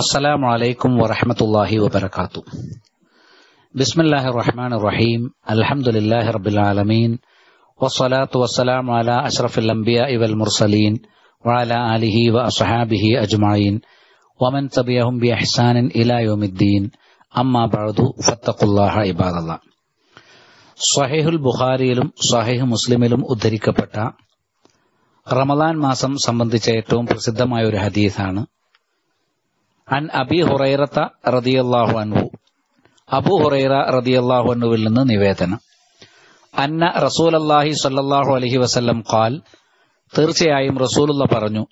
السلام عليكم ورحمة الله وبركاته بسم الله الرحمن الرحيم الحمد لله رب العالمين والصلاة والسلام على أشرف الأنبياء والمرسلين وعلى آله وأصحابه أجمعين ومن تبعهم بإحسان إلى يوم الدين أما بعد فاتقوا الله عباد الله സഹീഹുൽ ബുഖാരിയിലും സഹീഹ് മുസ്ലിമിലും ഉദ്ധരിക്കപ്പെട്ട റമദാൻ سمبندي സംബന്ധിച്ച ഏറ്റവും പ്രസിദ്ധമായ ഒരു ഹദീസാണ് അൻ അബി ഹുറൈറത്ത റതിയല്ലാഹു അൻഹു അബു ഹുറൈറ റതിയല്ലാഹു അൻഹുവിൽ നിന്ന് നിവേദനം അന്ന റസൂൽ അള്ളാഹി സല്ലാഹു അലഹി വസ്ല്ലം കാൽ തീർച്ചയായും റസൂലുള്ള പറഞ്ഞു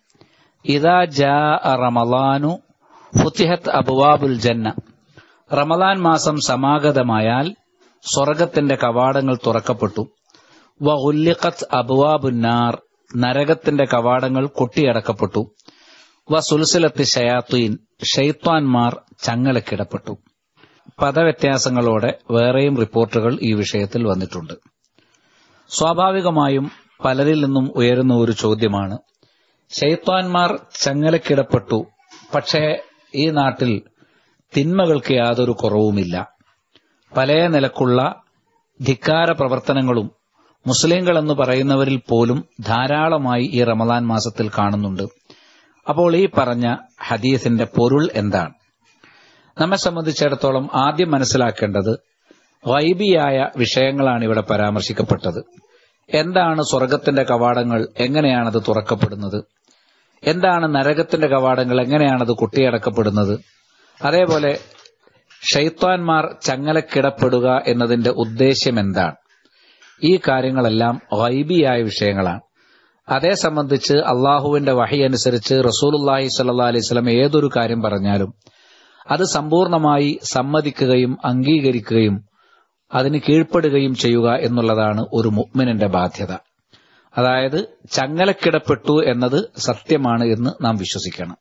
ഇതാ ജാ റമലാനു ഫുത്തിഹത്ത് അബുവാബുൽ ജന്ന റമലാൻ മാസം സമാഗതമായാൽ സ്വർഗത്തിന്റെ കവാടങ്ങൾ തുറക്കപ്പെട്ടു വ ഉല്ലിഖത്ത് അബുവാബുന്നാർ നരകത്തിന്റെ കവാടങ്ങൾ കൊട്ടിയടക്കപ്പെട്ടു വസുൽസലത്ത് ഷയാത്തീൻ ഷെയ്ത്താൻമാർ ചങ്ങലക്കിടപ്പെട്ടു പദവ്യത്യാസങ്ങളോടെ വേറെയും റിപ്പോർട്ടുകൾ ഈ വിഷയത്തിൽ വന്നിട്ടുണ്ട് സ്വാഭാവികമായും പലരിൽ നിന്നും ഉയരുന്ന ഒരു ചോദ്യമാണ് ഷെയ്ത്താൻമാർ ചങ്ങലക്കിടപ്പെട്ടു പക്ഷേ ഈ നാട്ടിൽ തിന്മകൾക്ക് യാതൊരു കുറവുമില്ല പല നിലക്കുള്ള ധിക്കാര പ്രവർത്തനങ്ങളും മുസ്ലിങ്ങളെന്ന് പറയുന്നവരിൽ പോലും ധാരാളമായി ഈ റമദാൻ മാസത്തിൽ കാണുന്നുണ്ട് അപ്പോൾ ഈ പറഞ്ഞ ഹദീസിന്റെ പൊരുൾ എന്താണ് നമ്മെ സംബന്ധിച്ചിടത്തോളം ആദ്യം മനസ്സിലാക്കേണ്ടത് വൈബിയായ വിഷയങ്ങളാണ് ഇവിടെ പരാമർശിക്കപ്പെട്ടത് എന്താണ് സ്വർഗത്തിന്റെ കവാടങ്ങൾ എങ്ങനെയാണത് തുറക്കപ്പെടുന്നത് എന്താണ് നരകത്തിന്റെ കവാടങ്ങൾ എങ്ങനെയാണത് കുട്ടിയടക്കപ്പെടുന്നത് അതേപോലെ ഷെയ്ത്താൻമാർ ചങ്ങലക്കിടപ്പെടുക എന്നതിന്റെ ഉദ്ദേശ്യം എന്താണ് ഈ കാര്യങ്ങളെല്ലാം വൈബിയായ വിഷയങ്ങളാണ് അതേ സംബന്ധിച്ച് അള്ളാഹുവിന്റെ വഹി അനുസരിച്ച് റസൂലുല്ലാഹി സല്ലാ അലൈഹി സ്വലം ഏതൊരു കാര്യം പറഞ്ഞാലും അത് സമ്പൂർണമായി സമ്മതിക്കുകയും അംഗീകരിക്കുകയും അതിന് കീഴ്പ്പെടുകയും ചെയ്യുക എന്നുള്ളതാണ് ഒരു മുഗ്മിനിന്റെ ബാധ്യത അതായത് ചങ്ങലക്കിടപ്പെട്ടു എന്നത് സത്യമാണ് എന്ന് നാം വിശ്വസിക്കണം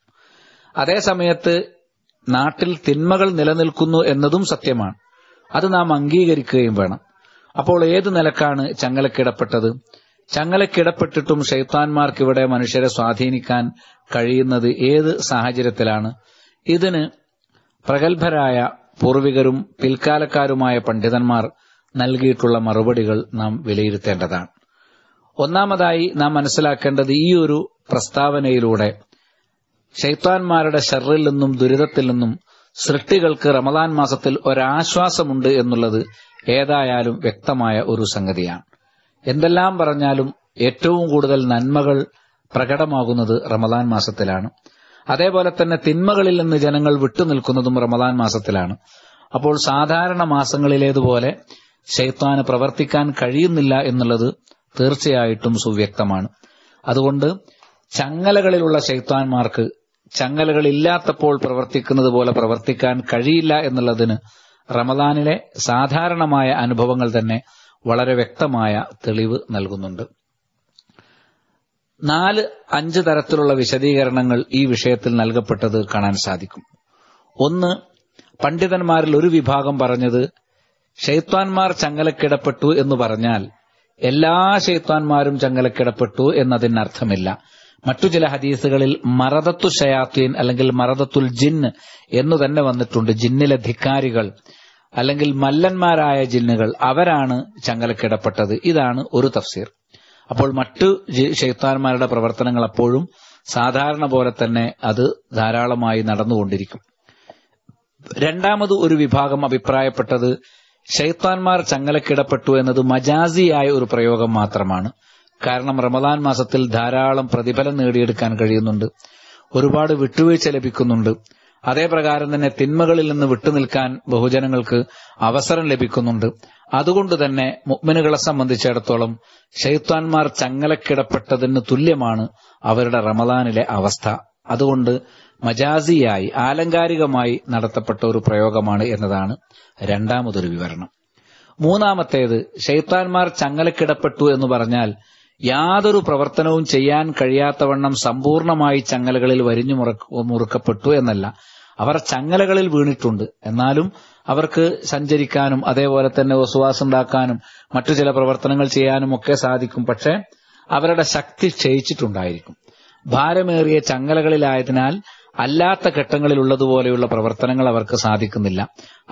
അതേസമയത്ത് നാട്ടിൽ തിന്മകൾ നിലനിൽക്കുന്നു എന്നതും സത്യമാണ് അത് നാം അംഗീകരിക്കുകയും വേണം അപ്പോൾ ഏത് നിലക്കാണ് ചങ്ങലക്കിടപ്പെട്ടത് ചങ്ങലക്കിടപ്പെട്ടിട്ടും ഷെയ്ത്താൻമാർക്കിവിടെ മനുഷ്യരെ സ്വാധീനിക്കാൻ കഴിയുന്നത് ഏത് സാഹചര്യത്തിലാണ് ഇതിന് പ്രഗത്ഭരായ പൂർവികരും പിൽക്കാലക്കാരുമായ പണ്ഡിതന്മാർ നൽകിയിട്ടുള്ള മറുപടികൾ നാം വിലയിരുത്തേണ്ടതാണ് ഒന്നാമതായി നാം മനസ്സിലാക്കേണ്ടത് ഈ ഒരു പ്രസ്താവനയിലൂടെ ഷെയ്ത്താൻമാരുടെ ഷെറിൽ നിന്നും ദുരിതത്തിൽ നിന്നും സൃഷ്ടികൾക്ക് റമദാൻ മാസത്തിൽ ഒരാശ്വാസമുണ്ട് എന്നുള്ളത് ഏതായാലും വ്യക്തമായ ഒരു സംഗതിയാണ് എന്തെല്ലാം പറഞ്ഞാലും ഏറ്റവും കൂടുതൽ നന്മകൾ പ്രകടമാകുന്നത് റമദാൻ മാസത്തിലാണ് അതേപോലെ തന്നെ തിന്മകളിൽ നിന്ന് ജനങ്ങൾ വിട്ടുനിൽക്കുന്നതും റമദാൻ മാസത്തിലാണ് അപ്പോൾ സാധാരണ മാസങ്ങളിലേതുപോലെ ശൈത്വാന് പ്രവർത്തിക്കാൻ കഴിയുന്നില്ല എന്നുള്ളത് തീർച്ചയായിട്ടും സുവ്യക്തമാണ് അതുകൊണ്ട് ചങ്ങലകളിലുള്ള ശൈത്താന്മാർക്ക് ചങ്ങലകളില്ലാത്തപ്പോൾ പ്രവർത്തിക്കുന്നത് പോലെ പ്രവർത്തിക്കാൻ കഴിയില്ല എന്നുള്ളതിന് റമദാനിലെ സാധാരണമായ അനുഭവങ്ങൾ തന്നെ വളരെ വ്യക്തമായ തെളിവ് നൽകുന്നുണ്ട് നാല് അഞ്ച് തരത്തിലുള്ള വിശദീകരണങ്ങൾ ഈ വിഷയത്തിൽ നൽകപ്പെട്ടത് കാണാൻ സാധിക്കും ഒന്ന് പണ്ഡിതന്മാരിൽ ഒരു വിഭാഗം പറഞ്ഞത് ഷെയ്ത്വാൻമാർ ചങ്ങലക്കിടപ്പെട്ടു എന്ന് പറഞ്ഞാൽ എല്ലാ ഷെയ്ത്വാൻമാരും ചങ്ങലക്കിടപ്പെട്ടു എന്നതിനർത്ഥമില്ല മറ്റു ചില ഹദീസുകളിൽ മറദത്തു ഷയാത്തീൻ അല്ലെങ്കിൽ മറദത്തുൽ ജിന്ന് എന്നു തന്നെ വന്നിട്ടുണ്ട് ജിന്നിലെ ധിക്കാരികൾ അല്ലെങ്കിൽ മല്ലന്മാരായ ജിന്നുകൾ അവരാണ് ചങ്ങലക്കിടപ്പെട്ടത് ഇതാണ് ഒരു തഫ്സീർ അപ്പോൾ മറ്റു ഷെയ്ത്താൻമാരുടെ പ്രവർത്തനങ്ങൾ അപ്പോഴും സാധാരണ പോലെ തന്നെ അത് ധാരാളമായി നടന്നുകൊണ്ടിരിക്കും രണ്ടാമത് ഒരു വിഭാഗം അഭിപ്രായപ്പെട്ടത് ഷെയ്ത്താൻമാർ ചങ്ങലക്കിടപ്പെട്ടു എന്നത് മജാസിയായ ഒരു പ്രയോഗം മാത്രമാണ് കാരണം റമദാൻ മാസത്തിൽ ധാരാളം പ്രതിഫലം നേടിയെടുക്കാൻ കഴിയുന്നുണ്ട് ഒരുപാട് വിട്ടുവീഴ്ച ലഭിക്കുന്നുണ്ട് അതേപ്രകാരം തന്നെ തിന്മകളിൽ നിന്ന് വിട്ടുനിൽക്കാൻ ബഹുജനങ്ങൾക്ക് അവസരം ലഭിക്കുന്നുണ്ട് അതുകൊണ്ട് തന്നെ മുഗ്മിനുകളെ സംബന്ധിച്ചിടത്തോളം ഷെയ്ത്താൻമാർ ചങ്ങലക്കിടപ്പെട്ടതിന് തുല്യമാണ് അവരുടെ റമദാനിലെ അവസ്ഥ അതുകൊണ്ട് മജാസിയായി ആലങ്കാരികമായി നടത്തപ്പെട്ട ഒരു പ്രയോഗമാണ് എന്നതാണ് രണ്ടാമതൊരു വിവരണം മൂന്നാമത്തേത് ഷെയ്ത്താൻമാർ ചങ്ങലക്കിടപ്പെട്ടു എന്ന് പറഞ്ഞാൽ യാതൊരു പ്രവർത്തനവും ചെയ്യാൻ കഴിയാത്തവണ്ണം സമ്പൂർണമായി ചങ്ങലകളിൽ വരിഞ്ഞു മുറുക്കപ്പെട്ടു എന്നല്ല അവർ ചങ്ങലകളിൽ വീണിട്ടുണ്ട് എന്നാലും അവർക്ക് സഞ്ചരിക്കാനും അതേപോലെ തന്നെ ഉണ്ടാക്കാനും മറ്റു ചില പ്രവർത്തനങ്ങൾ ചെയ്യാനും ഒക്കെ സാധിക്കും പക്ഷേ അവരുടെ ശക്തി ക്ഷയിച്ചിട്ടുണ്ടായിരിക്കും ഭാരമേറിയ ചങ്ങലകളിലായതിനാൽ അല്ലാത്ത ഘട്ടങ്ങളിലുള്ളതുപോലെയുള്ള പ്രവർത്തനങ്ങൾ അവർക്ക് സാധിക്കുന്നില്ല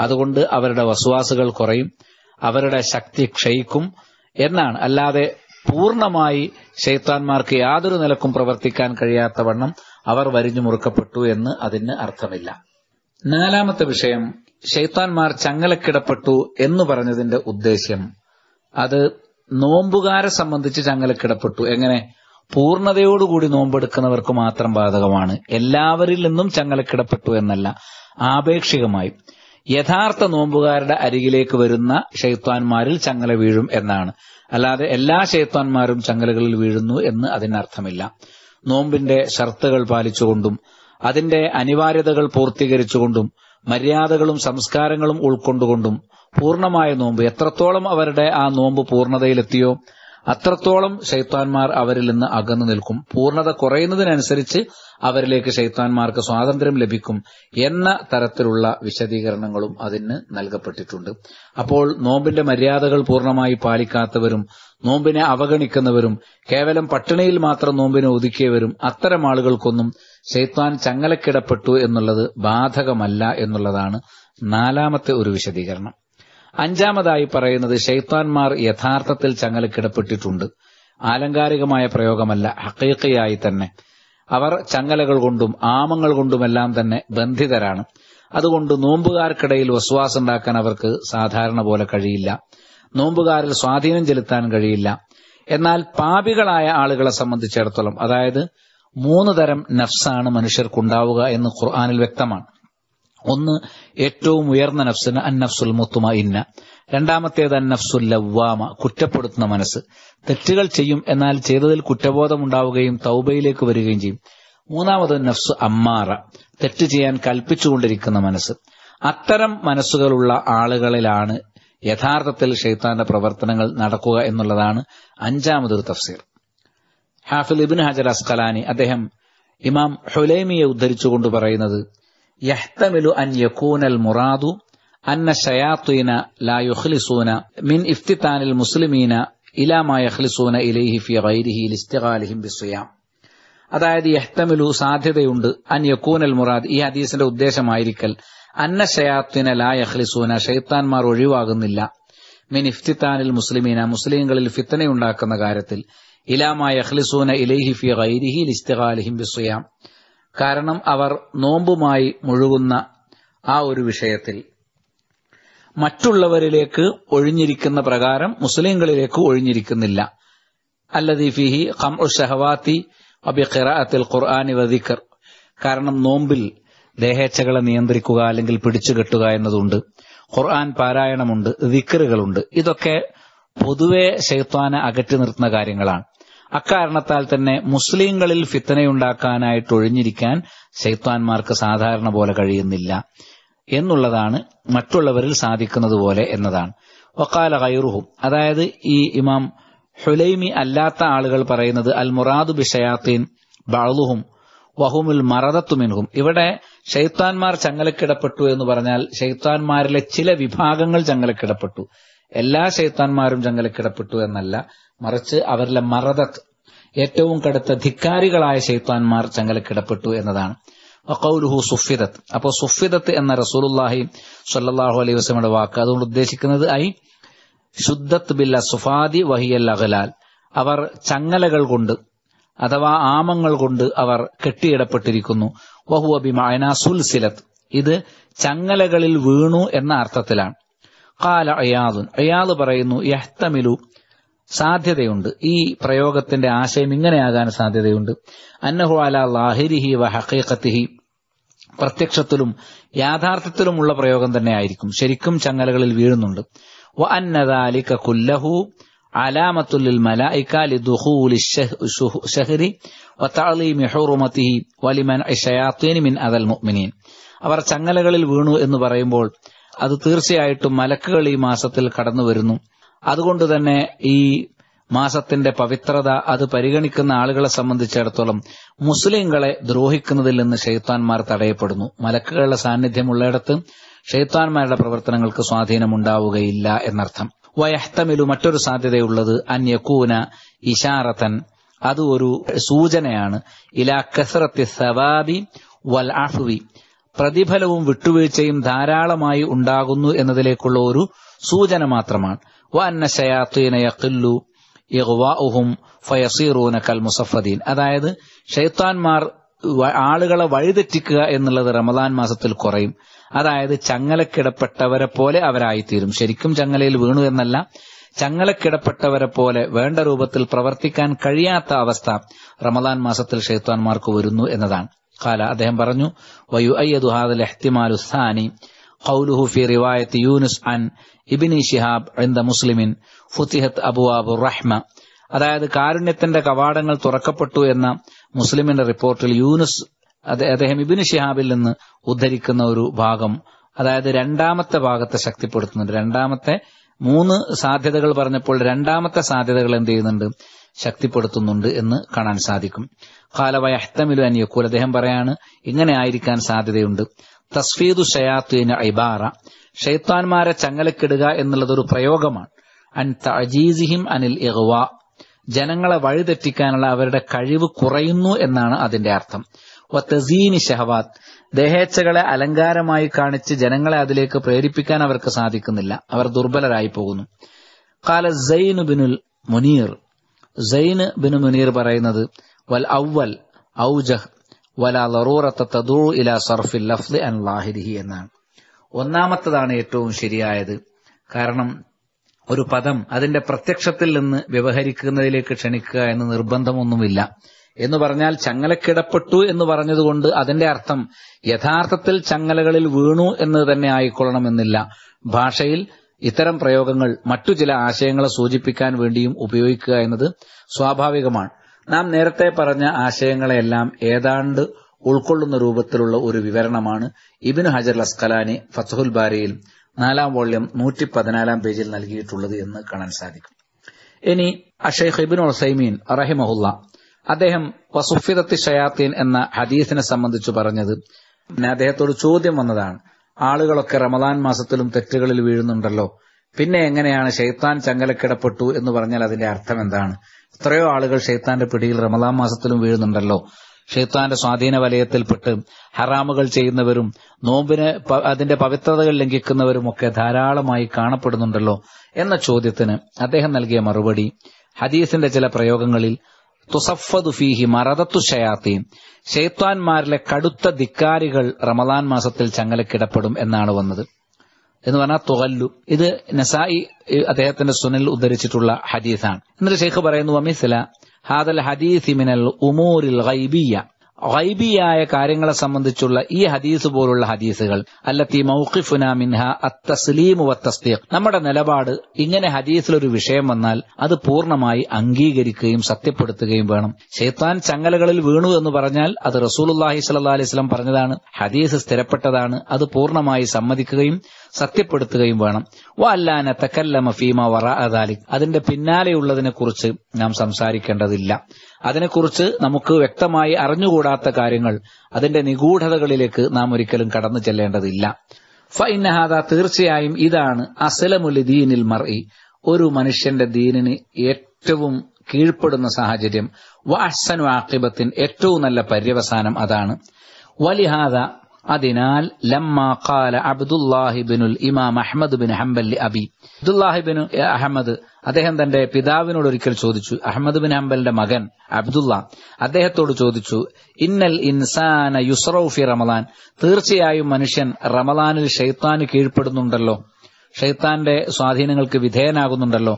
അതുകൊണ്ട് അവരുടെ വസുവാസുകൾ കുറയും അവരുടെ ശക്തി ക്ഷയിക്കും എന്നാണ് അല്ലാതെ പൂർണ്ണമായി ശൈത്താൻമാർക്ക് യാതൊരു നിലക്കും പ്രവർത്തിക്കാൻ കഴിയാത്തവണ്ണം അവർ വരിഞ്ഞു മുറുക്കപ്പെട്ടു എന്ന് അതിന് അർത്ഥമില്ല നാലാമത്തെ വിഷയം ശൈത്താൻമാർ ചങ്ങലക്കിടപ്പെട്ടു എന്ന് പറഞ്ഞതിന്റെ ഉദ്ദേശ്യം അത് നോമ്പുകാരെ സംബന്ധിച്ച് ചങ്ങലക്കിടപ്പെട്ടു എങ്ങനെ പൂർണതയോടുകൂടി നോമ്പെടുക്കുന്നവർക്ക് മാത്രം ബാധകമാണ് എല്ലാവരിൽ നിന്നും ചങ്ങലക്കിടപ്പെട്ടു എന്നല്ല ആപേക്ഷികമായി യഥാർത്ഥ നോമ്പുകാരുടെ അരികിലേക്ക് വരുന്ന ഷെയ്ത്താൻമാരിൽ ചങ്ങല വീഴും എന്നാണ് അല്ലാതെ എല്ലാ ഷെയ്ത്താൻമാരും ചങ്ങലകളിൽ വീഴുന്നു എന്ന് അതിനർത്ഥമില്ല നോമ്പിന്റെ ഷർത്തുകൾ പാലിച്ചുകൊണ്ടും അതിന്റെ അനിവാര്യതകൾ പൂർത്തീകരിച്ചുകൊണ്ടും മര്യാദകളും സംസ്കാരങ്ങളും ഉൾക്കൊണ്ടുകൊണ്ടും പൂർണമായ നോമ്പ് എത്രത്തോളം അവരുടെ ആ നോമ്പ് പൂർണതയിലെത്തിയോ അത്രത്തോളം ഷെയ്ത്താൻമാർ അവരിൽ നിന്ന് അകന്നു നിൽക്കും പൂർണ്ണത കുറയുന്നതിനനുസരിച്ച് അവരിലേക്ക് ഷെയ്ത്താൻമാർക്ക് സ്വാതന്ത്ര്യം ലഭിക്കും എന്ന തരത്തിലുള്ള വിശദീകരണങ്ങളും അതിന് നൽകപ്പെട്ടിട്ടുണ്ട് അപ്പോൾ നോമ്പിന്റെ മര്യാദകൾ പൂർണ്ണമായി പാലിക്കാത്തവരും നോമ്പിനെ അവഗണിക്കുന്നവരും കേവലം പട്ടിണിയിൽ മാത്രം നോമ്പിനെ ഒതുക്കിയവരും അത്തരം ആളുകൾക്കൊന്നും ഷെയ്ത്താൻ ചങ്ങലക്കിടപ്പെട്ടു എന്നുള്ളത് ബാധകമല്ല എന്നുള്ളതാണ് നാലാമത്തെ ഒരു വിശദീകരണം അഞ്ചാമതായി പറയുന്നത് ഷെയ്ത്താൻമാർ യഥാർത്ഥത്തിൽ ചങ്ങലക്കിടപ്പെട്ടിട്ടുണ്ട് ആലങ്കാരികമായ പ്രയോഗമല്ല ഹക്കീക്കയായി തന്നെ അവർ ചങ്ങലകൾ കൊണ്ടും ആമങ്ങൾ കൊണ്ടുമെല്ലാം തന്നെ ബന്ധിതരാണ് അതുകൊണ്ട് നോമ്പുകാർക്കിടയിൽ ഉണ്ടാക്കാൻ അവർക്ക് സാധാരണ പോലെ കഴിയില്ല നോമ്പുകാരിൽ സ്വാധീനം ചെലുത്താൻ കഴിയില്ല എന്നാൽ പാപികളായ ആളുകളെ സംബന്ധിച്ചിടത്തോളം അതായത് മൂന്ന് തരം നഫ്സാണ് മനുഷ്യർക്കുണ്ടാവുക എന്ന് ഖുർആാനിൽ വ്യക്തമാണ് ഒന്ന് ഏറ്റവും ഉയർന്ന നഫ്സിന് അന്നഫ്സുൽ മുത്തുമ ഇന്ന രണ്ടാമത്തേത് അന്നഫ്സുൽ ലവ്വാമ കുറ്റപ്പെടുത്തുന്ന മനസ്സ് തെറ്റുകൾ ചെയ്യും എന്നാൽ ചെയ്തതിൽ കുറ്റബോധം ഉണ്ടാവുകയും തൗബയിലേക്ക് വരികയും ചെയ്യും മൂന്നാമത് നഫ്സ് അമ്മാറ തെറ്റ് ചെയ്യാൻ കൽപ്പിച്ചുകൊണ്ടിരിക്കുന്ന മനസ്സ് അത്തരം മനസ്സുകളുള്ള ആളുകളിലാണ് യഥാർത്ഥത്തിൽ ഷെയ്ത്താന്റെ പ്രവർത്തനങ്ങൾ നടക്കുക എന്നുള്ളതാണ് അഞ്ചാമതൊരു തഫ്സീർ ഹാഫിൽ ഇബിൻ ഹജർ അസ്കലാനി അദ്ദേഹം ഇമാം ഹുലൈമിയെ ഉദ്ധരിച്ചുകൊണ്ട് പറയുന്നത് يحتمل أن يكون المراد أن الشياطين لا يخلصون من افتتان المسلمين إلى ما يخلصون إليه في غيره لاستغالهم بالصيام അതായത് യഹ്തമിലു സാധ്യതയുണ്ട് അൻ യക്കൂനൽ മുറാദ് ഈ ഹദീസിന്റെ ഉദ്ദേശമായിരിക്കൽ അന്ന ഷയാത്തിന ലാ യഹ്ലിസൂന ഷെയ്ത്താൻമാർ ഒഴിവാകുന്നില്ല മിൻ ഇഫ്തിത്താനിൽ മുസ്ലിമീന മുസ്ലിങ്ങളിൽ ഫിത്തനയുണ്ടാക്കുന്ന കാര്യത്തിൽ ഇലാമ യഹ്ലിസൂന ഇലൈഹി ഫി ഗൈരിഹി ലിസ്തിഖാലിഹിം ബിസുയാം കാരണം അവർ നോമ്പുമായി മുഴുകുന്ന ആ ഒരു വിഷയത്തിൽ മറ്റുള്ളവരിലേക്ക് ഒഴിഞ്ഞിരിക്കുന്ന പ്രകാരം മുസ്ലിങ്ങളിലേക്ക് ഒഴിഞ്ഞിരിക്കുന്നില്ല അല്ലദി ഫിഹി ഖംഉഷഹവാത്തി അബി ഖിറാഅത്തിൽ ഖുർആാനി വധിക്കർ കാരണം നോമ്പിൽ ദേഹേച്ഛകളെ നിയന്ത്രിക്കുക അല്ലെങ്കിൽ പിടിച്ചുകെട്ടുക എന്നതുണ്ട് ഖുർആൻ പാരായണമുണ്ട് ദിക്കറുകളുണ്ട് ഇതൊക്കെ പൊതുവെ ശൈത്വാനെ അകറ്റി നിർത്തുന്ന കാര്യങ്ങളാണ് അക്കാരണത്താൽ തന്നെ മുസ്ലിങ്ങളിൽ ഫിത്തനയുണ്ടാക്കാനായിട്ട് ഒഴിഞ്ഞിരിക്കാൻ ശൈത്വാൻമാർക്ക് സാധാരണ പോലെ കഴിയുന്നില്ല എന്നുള്ളതാണ് മറ്റുള്ളവരിൽ സാധിക്കുന്നത് പോലെ എന്നതാണ് വക്കാല കൈറുഹും അതായത് ഈ ഇമാം ഹുലൈമി അല്ലാത്ത ആളുകൾ പറയുന്നത് അൽ മുറാദു ബിഷയാത്തീൻ ബാളുഹും വഹുമുൽ മറദത്തുമിൻഹും ഇവിടെ ഷെയ്ത്താൻമാർ ചങ്ങലക്കിടപ്പെട്ടു എന്ന് പറഞ്ഞാൽ ഷെയ്ത്താൻമാരിലെ ചില വിഭാഗങ്ങൾ ചങ്ങലക്കിടപ്പെട്ടു എല്ലാ ഷെയ്ത്താൻമാരും ചങ്ങലക്കിടപ്പെട്ടു എന്നല്ല മറിച്ച് അവരിലെ മറദത്ത് ഏറ്റവും കടുത്ത ധിക്കാരികളായ ശൈത്താൻമാർ ചങ്ങലക്കിടപ്പെട്ടു എന്നതാണ് വഖൗലുഹു സുഫിദത്ത് അപ്പോൾ സുഫിദത്ത് എന്ന റസൂലുല്ലാഹി സല്ലാഹു അലൈഹി വസ്ലമയുടെ വാക്ക് അതുകൊണ്ട് ഉദ്ദേശിക്കുന്നത് ഐ ശുദ്ധത്ത് ബില്ല സുഫാദി വഹിയൽ അഹലാൽ അവർ ചങ്ങലകൾ കൊണ്ട് അഥവാ ആമങ്ങൾ കൊണ്ട് അവർ കെട്ടിയിടപ്പെട്ടിരിക്കുന്നു വഹു അബിമായന സുൽസിലത്ത് ഇത് ചങ്ങലകളിൽ വീണു എന്ന അർത്ഥത്തിലാണ് കാല അയാദുൻ അയാദ് പറയുന്നു യഹ്തമിലു സാധ്യതയുണ്ട് ഈ പ്രയോഗത്തിന്റെ ആശയം ഇങ്ങനെയാകാൻ സാധ്യതയുണ്ട് അന്നഹു ലാഹിരിഹി വ ഹക്കീഖത്തിഹി പ്രത്യക്ഷത്തിലും യാഥാർത്ഥ്യത്തിലുമുള്ള പ്രയോഗം തന്നെ ആയിരിക്കും ശരിക്കും ചങ്ങലകളിൽ വീഴുന്നുണ്ട് വ അന്നദാലിക കുല്ലഹു അലാമത്തുല്ലിൽ മലായിക്കാലി ദുഹൂലി ഷഹ്രി വത്താളീമി വലിമൻ ഷയാത്തീനി മിൻ അതൽ മുഅ്മിനീൻ അവർ ചങ്ങലകളിൽ വീണു എന്ന് പറയുമ്പോൾ അത് തീർച്ചയായിട്ടും മലക്കുകൾ ഈ മാസത്തിൽ കടന്നു വരുന്നു അതുകൊണ്ട് തന്നെ ഈ മാസത്തിന്റെ പവിത്രത അത് പരിഗണിക്കുന്ന ആളുകളെ സംബന്ധിച്ചിടത്തോളം മുസ്ലിങ്ങളെ ദ്രോഹിക്കുന്നതിൽ നിന്ന് ഷെയ്ത്താൻമാർ തടയപ്പെടുന്നു മലക്കുകളുടെ സാന്നിധ്യമുള്ളയിടത്ത് ഷെയ്ത്താൻമാരുടെ പ്രവർത്തനങ്ങൾക്ക് സ്വാധീനമുണ്ടാവുകയില്ല എന്നർത്ഥം വയഹ്തമിലു മറ്റൊരു സാധ്യതയുള്ളത് അന്യക്കൂന ഇഷാറത്തൻ അത് ഒരു സൂചനയാണ് ഇലാ കസറത്തി സവാബി വൽ അഹ്വി പ്രതിഫലവും വിട്ടുവീഴ്ചയും ധാരാളമായി ഉണ്ടാകുന്നു എന്നതിലേക്കുള്ള ഒരു സൂചന മാത്രമാണ് وأن ശയാത്തീന യഖില്ലു ഇഹ്വാഉഹും ഫയസീറൂന കൽ മുസഫദീൻ അതായത് ഷെയ്ത്താൻമാർ ആളുകളെ വഴിതെറ്റിക്കുക എന്നുള്ളത് റമദാൻ മാസത്തിൽ കുറയും അതായത് ചങ്ങലക്കിടപ്പെട്ടവരെ പോലെ അവരായിത്തീരും ശരിക്കും ചങ്ങലയിൽ വീണു എന്നല്ല ചങ്ങലക്കിടപ്പെട്ടവരെ പോലെ വേണ്ട രൂപത്തിൽ പ്രവർത്തിക്കാൻ കഴിയാത്ത അവസ്ഥ റമദാൻ മാസത്തിൽ ഷെയ്ത്താൻമാർക്ക് വരുന്നു എന്നതാണ് കാല അദ്ദേഹം പറഞ്ഞു വയു അയ്യദുഹാദ് എഹ്തിമാലുസ്ഥാനി قوله في رواية യൂനുസ് അൻ ഇബിനി ഷിഹാബ് എന്ത മുസ്ലിമിൻ ഫുത്തിഹത്ത് അബുവാബു റഹ്മ അതായത് കാരുണ്യത്തിന്റെ കവാടങ്ങൾ തുറക്കപ്പെട്ടു എന്ന മുസ്ലിമിന്റെ റിപ്പോർട്ടിൽ യൂനുസ് അദ്ദേഹം ഇബിന് ഷിഹാബിൽ നിന്ന് ഉദ്ധരിക്കുന്ന ഒരു ഭാഗം അതായത് രണ്ടാമത്തെ ഭാഗത്തെ ശക്തിപ്പെടുത്തുന്നുണ്ട് രണ്ടാമത്തെ മൂന്ന് സാധ്യതകൾ പറഞ്ഞപ്പോൾ രണ്ടാമത്തെ സാധ്യതകൾ എന്ത് ചെയ്യുന്നുണ്ട് ശക്തിപ്പെടുത്തുന്നുണ്ട് എന്ന് കാണാൻ സാധിക്കും ഖാലവയഹ്തമിലു അനിയക്കൂൽ അദ്ദേഹം പറയാണ് ഇങ്ങനെ ആയിരിക്കാൻ സാധ്യതയുണ്ട് തസ്ഫീദു ഷയാത്തുന ഐബാറ ഷെയ്ത്താൻമാരെ ചങ്ങലക്കിടുക എന്നുള്ളതൊരു പ്രയോഗമാണ് അൻ തജീസിഹിം അനിൽ ഇഹ്വ ജനങ്ങളെ വഴിതെറ്റിക്കാനുള്ള അവരുടെ കഴിവ് കുറയുന്നു എന്നാണ് അതിന്റെ അർത്ഥം തസീനി ഷഹവാത് ദേഹേച്ഛകളെ അലങ്കാരമായി കാണിച്ച് ജനങ്ങളെ അതിലേക്ക് പ്രേരിപ്പിക്കാൻ അവർക്ക് സാധിക്കുന്നില്ല അവർ ദുർബലരായി പോകുന്നു കാല Zainu Binul Munir Zain Binu Munir പറയുന്നത് വൽ ഔവൽ ഔജഹ് വല ലറൂറത്ത തദൂ ഇല സർഫിൽ ലഫ്ദ് അൻ ലാഹിരിഹി എന്നാണ് ഒന്നാമത്തതാണ് ഏറ്റവും ശരിയായത് കാരണം ഒരു പദം അതിന്റെ പ്രത്യക്ഷത്തിൽ നിന്ന് വ്യവഹരിക്കുന്നതിലേക്ക് ക്ഷണിക്കുക എന്ന് നിർബന്ധമൊന്നുമില്ല എന്ന് പറഞ്ഞാൽ ചങ്ങലക്കിടപ്പെട്ടു എന്ന് പറഞ്ഞതുകൊണ്ട് അതിന്റെ അർത്ഥം യഥാർത്ഥത്തിൽ ചങ്ങലകളിൽ വീണു എന്ന് തന്നെ ആയിക്കൊള്ളണമെന്നില്ല ഭാഷയിൽ ഇത്തരം പ്രയോഗങ്ങൾ മറ്റു ചില ആശയങ്ങളെ സൂചിപ്പിക്കാൻ വേണ്ടിയും ഉപയോഗിക്കുക എന്നത് സ്വാഭാവികമാണ് നാം നേരത്തെ പറഞ്ഞ ആശയങ്ങളെയെല്ലാം ഏതാണ്ട് ഉൾക്കൊള്ളുന്ന രൂപത്തിലുള്ള ഒരു വിവരണമാണ് ഇബിനു ഹജർ അസ്കലാനി ഫസഹുൽ ബാരയിൽ നാലാം വോള്യം നൂറ്റി പതിനാലാം പേജിൽ നൽകിയിട്ടുള്ളത് എന്ന് കാണാൻ സാധിക്കും ഇനി അഷേഖ് ഇബിൻ ഉസൈമീൻ റഹിമഹുല്ല അദ്ദേഹം വസുഫിദത്തി ഷയാത്തീൻ എന്ന ഹദീസിനെ സംബന്ധിച്ചു പറഞ്ഞത് പിന്നെ അദ്ദേഹത്തോട് ചോദ്യം വന്നതാണ് ആളുകളൊക്കെ റമദാൻ മാസത്തിലും തെറ്റുകളിൽ വീഴുന്നുണ്ടല്ലോ പിന്നെ എങ്ങനെയാണ് ഷെയ്ത്താൻ ചങ്ങലക്കിടപ്പെട്ടു എന്ന് പറഞ്ഞാൽ അതിന്റെ അർത്ഥം എന്താണ് എത്രയോ ആളുകൾ ഷെയ്ത്താന്റെ പിടിയിൽ റമദാൻ മാസത്തിലും വീഴുന്നുണ്ടല്ലോ ഷെയ്ത്താന്റെ സ്വാധീന വലയത്തിൽപ്പെട്ട് ഹറാമുകൾ ചെയ്യുന്നവരും നോമ്പിന് അതിന്റെ പവിത്രതകൾ ലംഘിക്കുന്നവരുമൊക്കെ ധാരാളമായി കാണപ്പെടുന്നുണ്ടല്ലോ എന്ന ചോദ്യത്തിന് അദ്ദേഹം നൽകിയ മറുപടി ഹദീസിന്റെ ചില പ്രയോഗങ്ങളിൽ തുസഫുഫീഹി ഫീഹി മറദത്തു ഷയാത്തീൻ ഷെയ്ത്താൻമാരിലെ കടുത്ത ധിക്കാരികൾ റമദാൻ മാസത്തിൽ ചങ്ങലക്കിടപ്പെടും എന്നാണ് വന്നത് എന്ന് പറഞ്ഞാൽ തുകല്ലു ഇത് നസായി അദ്ദേഹത്തിന്റെ സുനിൽ ഉദ്ധരിച്ചിട്ടുള്ള ഹദീസാണ് എന്നിട്ട് ഷെയ്ഖ് പറയുന്നു മിസ്ല ഹാദൽ ഹദീസി മിനൽ ഉമൂരിൽ ഗൈബിയ ഐബിയായ കാര്യങ്ങളെ സംബന്ധിച്ചുള്ള ഈ ഹദീസ് പോലുള്ള ഹദീസുകൾ അല്ലത്തി മൌഖിഫുന മിൻഹ അത്തസ്ലീമു വത്തസ്തീഖ് നമ്മുടെ നിലപാട് ഇങ്ങനെ ഹദീസിൽ ഒരു വിഷയം വന്നാൽ അത് പൂർണ്ണമായി അംഗീകരിക്കുകയും സത്യപ്പെടുത്തുകയും വേണം ഷെയ്ത്താൻ ചങ്ങലകളിൽ വീണു എന്ന് പറഞ്ഞാൽ അത് റസൂലുല്ലാഹി സല്ലാ അലൈസ്ലം പറഞ്ഞതാണ് ഹദീസ് സ്ഥിരപ്പെട്ടതാണ് അത് പൂർണ്ണമായി സമ്മതിക്കുകയും സത്യപ്പെടുത്തുകയും വേണം വ അല്ലാന തക്കല്ല മഫീമ വറ അദാലിക് അതിന്റെ പിന്നാലെയുള്ളതിനെ കുറിച്ച് നാം സംസാരിക്കേണ്ടതില്ല അതിനെക്കുറിച്ച് നമുക്ക് വ്യക്തമായി അറിഞ്ഞുകൂടാത്ത കാര്യങ്ങൾ അതിന്റെ നിഗൂഢതകളിലേക്ക് നാം ഒരിക്കലും കടന്നു ചെല്ലേണ്ടതില്ല ഫൈനഹാദ തീർച്ചയായും ഇതാണ് അസലമുൽ ദീനിൽ മറി ഒരു മനുഷ്യന്റെ ദീനിന് ഏറ്റവും കീഴ്പ്പെടുന്ന സാഹചര്യം വാസനു ആക്കിബത്തിൻ ഏറ്റവും നല്ല പര്യവസാനം അതാണ് വലിഹാദ അതിനാൽ ലമ്മ കാല അബ്ദുല്ലാഹിബിനുൽ ഇമാം അഹമ്മദ് ബിൻ ഹംബല്ലി അബി അബ്ദുല്ലാഹിബിൻ അഹമ്മദ് അദ്ദേഹം തന്റെ പിതാവിനോട് ഒരിക്കൽ ചോദിച്ചു അഹമ്മദ് ബിൻ ഹംബലിന്റെ മകൻ അബ്ദുള്ള അദ്ദേഹത്തോട് ചോദിച്ചു ഇന്നൽ ഇൻസാന യുസ്രൌഫി റമലാൻ തീർച്ചയായും മനുഷ്യൻ റമലാനിൽ ഷെയ്ത്താന് കീഴ്പ്പെടുന്നുണ്ടല്ലോ ഷെയ്ത്താന്റെ സ്വാധീനങ്ങൾക്ക് വിധേയനാകുന്നുണ്ടല്ലോ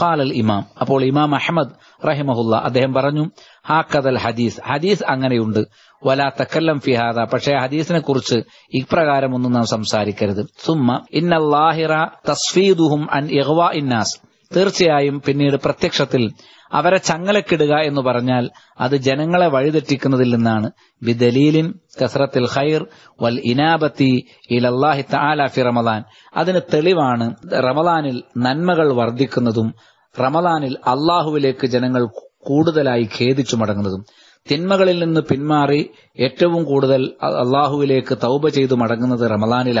ഖാലൽ ഇമാം അപ്പോൾ ഇമാം അഹമ്മദ് റഹിമഹുല്ല അദ്ദേഹം പറഞ്ഞു ഹാക്കദൽ ഹദീസ് ഹദീസ് അങ്ങനെയുണ്ട് വലാ തക്കല്ലം ഫിഹാദ പക്ഷേ ഹദീസിനെ കുറിച്ച് ഇപ്രകാരമൊന്നും നാം സംസാരിക്കരുത് സുമ്മ ഇന്നല്ലാഹിറ തസ്ഫീദുഹും അൻ ഇഹ്വാ ഇന്നാസ് തീർച്ചയായും പിന്നീട് പ്രത്യക്ഷത്തിൽ അവരെ ചങ്ങലക്കിടുക എന്ന് പറഞ്ഞാൽ അത് ജനങ്ങളെ വഴിതെറ്റിക്കുന്നതിൽ നിന്നാണ് ദലീലിൻ കസറത്തിൽ ഖൈർ വൽ ഇനാബത്തി ഇലല്ലാഹി താല ഫി റമദാൻ അതിന് തെളിവാണ് റമദാനിൽ നന്മകൾ വർദ്ധിക്കുന്നതും റമദാനിൽ അള്ളാഹുവിലേക്ക് ജനങ്ങൾ കൂടുതലായി ഖേദിച്ചു മടങ്ങുന്നതും തിന്മകളിൽ നിന്ന് പിന്മാറി ഏറ്റവും കൂടുതൽ അള്ളാഹുവിലേക്ക് തൗബ ചെയ്തു മടങ്ങുന്നത് റമദാനിലാണ്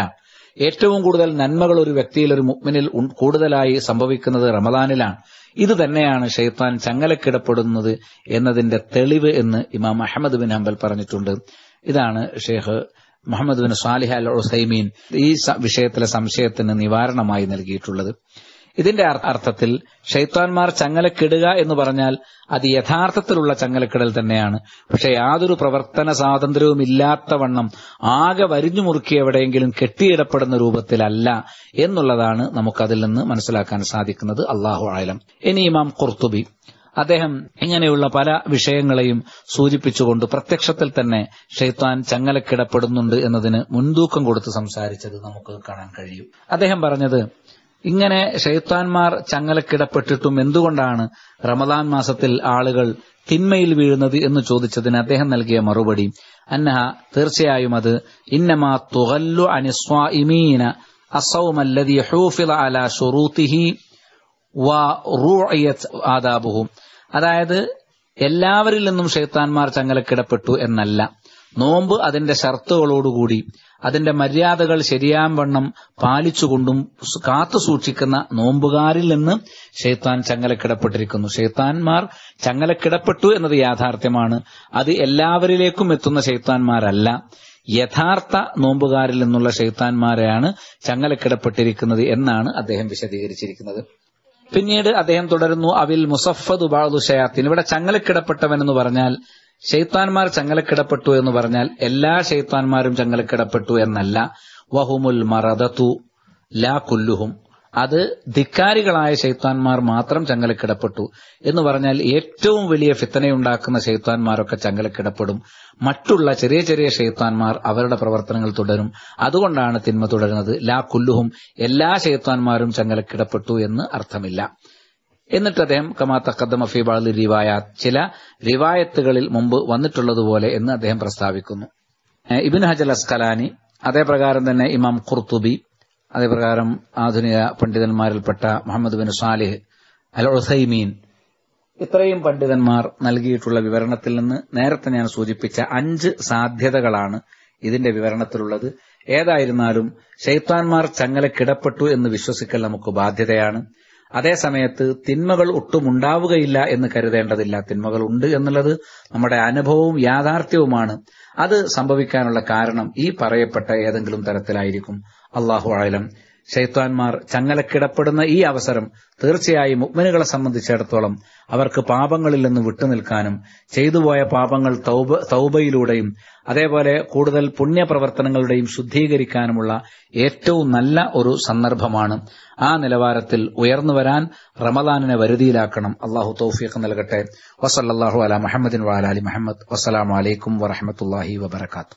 ഏറ്റവും കൂടുതൽ നന്മകൾ ഒരു വ്യക്തിയിൽ ഒരു മുഗ്മിനിൽ കൂടുതലായി സംഭവിക്കുന്നത് റമദാനിലാണ് ഇത് തന്നെയാണ് ഷെയ്ത്താൻ ചങ്ങലക്കിടപ്പെടുന്നത് എന്നതിന്റെ തെളിവ് എന്ന് ഇമാം അഹമ്മദ് ബിൻ ഹംബൽ പറഞ്ഞിട്ടുണ്ട് ഇതാണ് Sheikh Muhammad bin Saliha al Uthaymeen ഈ വിഷയത്തിലെ സംശയത്തിന് നിവാരണമായി നൽകിയിട്ടുള്ളത് ഇതിന്റെ അർത്ഥത്തിൽ ഷെയ്ത്താൻമാർ ചങ്ങലക്കിടുക എന്ന് പറഞ്ഞാൽ അത് യഥാർത്ഥത്തിലുള്ള ചങ്ങലക്കിടൽ തന്നെയാണ് പക്ഷെ യാതൊരു പ്രവർത്തന സ്വാതന്ത്ര്യവും ഇല്ലാത്തവണ്ണം ആകെ വരിഞ്ഞു മുറുക്കി എവിടെയെങ്കിലും കെട്ടിയിടപ്പെടുന്ന രൂപത്തിലല്ല എന്നുള്ളതാണ് നമുക്കതിൽ നിന്ന് മനസ്സിലാക്കാൻ സാധിക്കുന്നത് അള്ളാഹു ആലം ഇനി ഇമാം കുർത്തുബി അദ്ദേഹം ഇങ്ങനെയുള്ള പല വിഷയങ്ങളെയും സൂചിപ്പിച്ചുകൊണ്ട് പ്രത്യക്ഷത്തിൽ തന്നെ ഷെയ്ത്താൻ ചങ്ങലക്കിടപ്പെടുന്നുണ്ട് എന്നതിന് മുൻതൂക്കം കൊടുത്ത് സംസാരിച്ചത് നമുക്ക് കാണാൻ കഴിയും അദ്ദേഹം പറഞ്ഞത് ഇങ്ങനെ ഷെയ്ത്താൻമാർ ചങ്ങലക്കിടപ്പെട്ടിട്ടും എന്തുകൊണ്ടാണ് റമദാൻ മാസത്തിൽ ആളുകൾ തിന്മയിൽ വീഴുന്നത് എന്ന് ചോദിച്ചതിന് അദ്ദേഹം നൽകിയ മറുപടി അന്നഹ തീർച്ചയായും അത് ഇന്നമാ തുകല്ലു അനിസ്വാഇമീന അസൗമല്ലതി അതായത് എല്ലാവരിൽ നിന്നും ഷെയ്ത്താൻമാർ ചങ്ങലക്കിടപ്പെട്ടു എന്നല്ല നോമ്പ് അതിന്റെ ഷർത്തുകളോടുകൂടി അതിന്റെ മര്യാദകൾ വണ്ണം പാലിച്ചുകൊണ്ടും കാത്തു സൂക്ഷിക്കുന്ന നോമ്പുകാരിൽ നിന്ന് ഷെയ്ത്താൻ ചങ്ങലക്കിടപ്പെട്ടിരിക്കുന്നു ഷെയ്ത്താൻമാർ ചങ്ങലക്കിടപ്പെട്ടു എന്നത് യാഥാർത്ഥ്യമാണ് അത് എല്ലാവരിലേക്കും എത്തുന്ന ഷെയ്ത്താൻമാരല്ല യഥാർത്ഥ നോമ്പുകാരിൽ നിന്നുള്ള ഷെയ്ത്താൻമാരെയാണ് ചങ്ങലക്കിടപ്പെട്ടിരിക്കുന്നത് എന്നാണ് അദ്ദേഹം വിശദീകരിച്ചിരിക്കുന്നത് പിന്നീട് അദ്ദേഹം തുടരുന്നു അവിൽ മുസഫദ് ഉബാദു ഇവിടെ ചങ്ങലക്കിടപ്പെട്ടവൻ എന്ന് പറഞ്ഞാൽ ഷെയ്ത്താൻമാർ ചങ്ങലക്കിടപ്പെട്ടു എന്ന് പറഞ്ഞാൽ എല്ലാ ഷെയ്ത്താൻമാരും ചങ്ങലക്കിടപ്പെട്ടു എന്നല്ല വഹുമുൽ മറദത്തു ലാ കുല്ലുഹും അത് ധിക്കാരികളായ ശൈത്താന്മാർ മാത്രം ചങ്ങലക്കിടപ്പെട്ടു എന്ന് പറഞ്ഞാൽ ഏറ്റവും വലിയ ഫിത്തനയുണ്ടാക്കുന്ന ശൈത്താന്മാരൊക്കെ ചങ്ങലക്കിടപ്പെടും മറ്റുള്ള ചെറിയ ചെറിയ ശൈത്താന്മാർ അവരുടെ പ്രവർത്തനങ്ങൾ തുടരും അതുകൊണ്ടാണ് തിന്മ തുടരുന്നത് ലാ കുല്ലുഹും എല്ലാ ശൈത്താന്മാരും ചങ്ങലക്കിടപ്പെട്ടു എന്ന് അർത്ഥമില്ല എന്നിട്ട് അദ്ദേഹം കമാ തക്കദ്ദമ ഫി ബാളി റിവായാത്ത് ചില റിവായത്തുകളിൽ മുമ്പ് വന്നിട്ടുള്ളതുപോലെ എന്ന് അദ്ദേഹം പ്രസ്താവിക്കുന്നു ഇബിൻ ഹജൽ അസ്കലാനി അതേപ്രകാരം തന്നെ ഇമാം ഖുർത്തുബി അതേപ്രകാരം ആധുനിക പണ്ഡിതന്മാരിൽപ്പെട്ട Muhammad bin Salih al Uthaymeen ഇത്രയും പണ്ഡിതന്മാർ നൽകിയിട്ടുള്ള വിവരണത്തിൽ നിന്ന് നേരത്തെ ഞാൻ സൂചിപ്പിച്ച അഞ്ച് സാധ്യതകളാണ് ഇതിന്റെ വിവരണത്തിലുള്ളത് ഏതായിരുന്നാലും ശൈത്താൻമാർ ചങ്ങല കിടപ്പെട്ടു എന്ന് വിശ്വസിക്കൽ നമുക്ക് ബാധ്യതയാണ് അതേ സമയത്ത് തിന്മകൾ ഒട്ടും ഉണ്ടാവുകയില്ല എന്ന് കരുതേണ്ടതില്ല തിന്മകൾ ഉണ്ട് എന്നുള്ളത് നമ്മുടെ അനുഭവവും യാഥാർത്ഥ്യവുമാണ് അത് സംഭവിക്കാനുള്ള കാരണം ഈ പറയപ്പെട്ട ഏതെങ്കിലും തരത്തിലായിരിക്കും അള്ളാഹു ആയാലും ശൈത്വാൻമാർ ചങ്ങലക്കിടപ്പെടുന്ന ഈ അവസരം തീർച്ചയായും മുഗ്മിനുകളെ സംബന്ധിച്ചിടത്തോളം അവർക്ക് പാപങ്ങളിൽ നിന്ന് വിട്ടുനിൽക്കാനും ചെയ്തുപോയ പാപങ്ങൾ തൗബയിലൂടെയും അതേപോലെ കൂടുതൽ പുണ്യപ്രവർത്തനങ്ങളുടെയും ശുദ്ധീകരിക്കാനുമുള്ള ഏറ്റവും നല്ല ഒരു സന്ദർഭമാണ് ആ നിലവാരത്തിൽ ഉയർന്നു വരാൻ റമദാനിനെ വരുതിയിലാക്കണം അള്ളാഹു തൌഫീഖ് നൽകട്ടെ വസല്ലാഹു അല മുഹമ്മദിൻ വാലാലി മുഹമ്മദ് വസ്സലാമലൈക്കും വറഹമത്തല്ലാഹി വബർക്കാത്തു